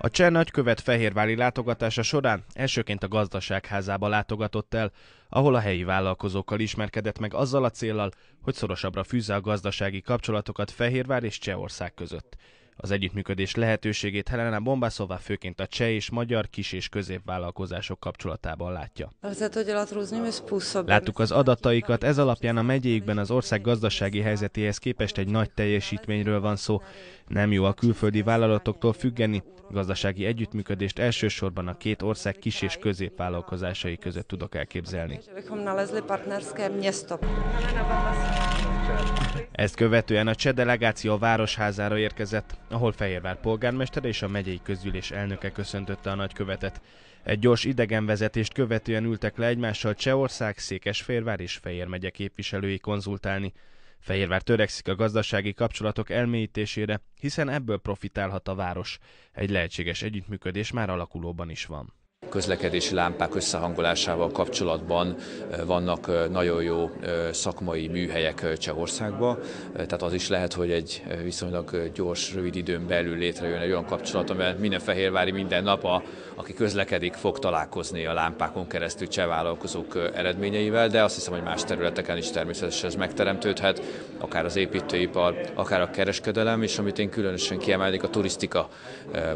A cseh nagykövet fehérvári látogatása során elsőként a gazdaságházába látogatott el, ahol a helyi vállalkozókkal ismerkedett meg azzal a céllal, hogy szorosabbra fűzze a gazdasági kapcsolatokat Fehérvár és Csehország között. Az együttműködés lehetőségét Helena Bombászová főként a cseh és magyar kis- és középvállalkozások kapcsolatában látja. Láttuk az adataikat, ez alapján a megyéikben az ország gazdasági helyzetéhez képest egy nagy teljesítményről van szó. Nem jó a külföldi vállalatoktól függeni, gazdasági együttműködést elsősorban a két ország kis- és középvállalkozásai között tudok elképzelni. Ezt követően a cseh delegáció a városházára érkezett, ahol Fehérvár polgármestere és a megyei közgyűlés elnöke köszöntötte a nagykövetet. Egy gyors idegenvezetést követően ültek le egymással Csehország, Székesférvár és Fehér megye képviselői konzultálni. Fehérvár törekszik a gazdasági kapcsolatok elmélyítésére, hiszen ebből profitálhat a város. Egy lehetséges együttműködés már alakulóban is van közlekedési lámpák összehangolásával kapcsolatban vannak nagyon jó szakmai műhelyek Csehországban, tehát az is lehet, hogy egy viszonylag gyors, rövid időn belül létrejön egy olyan kapcsolat, amivel minden fehérvári minden nap, a, aki közlekedik, fog találkozni a lámpákon keresztül cseh vállalkozók eredményeivel, de azt hiszem, hogy más területeken is természetesen ez megteremtődhet, akár az építőipar, akár a kereskedelem, és amit én különösen kiemelnék a turisztika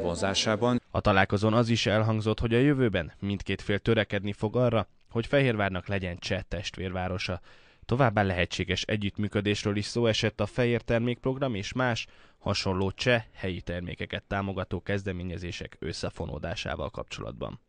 vonzásában. A találkozón az is elhangzott, hogy a jövőben mindkét fél törekedni fog arra, hogy Fehérvárnak legyen cseh testvérvárosa. Továbbá lehetséges együttműködésről is szó esett a Fehér Termékprogram és más hasonló cseh helyi termékeket támogató kezdeményezések összefonódásával kapcsolatban.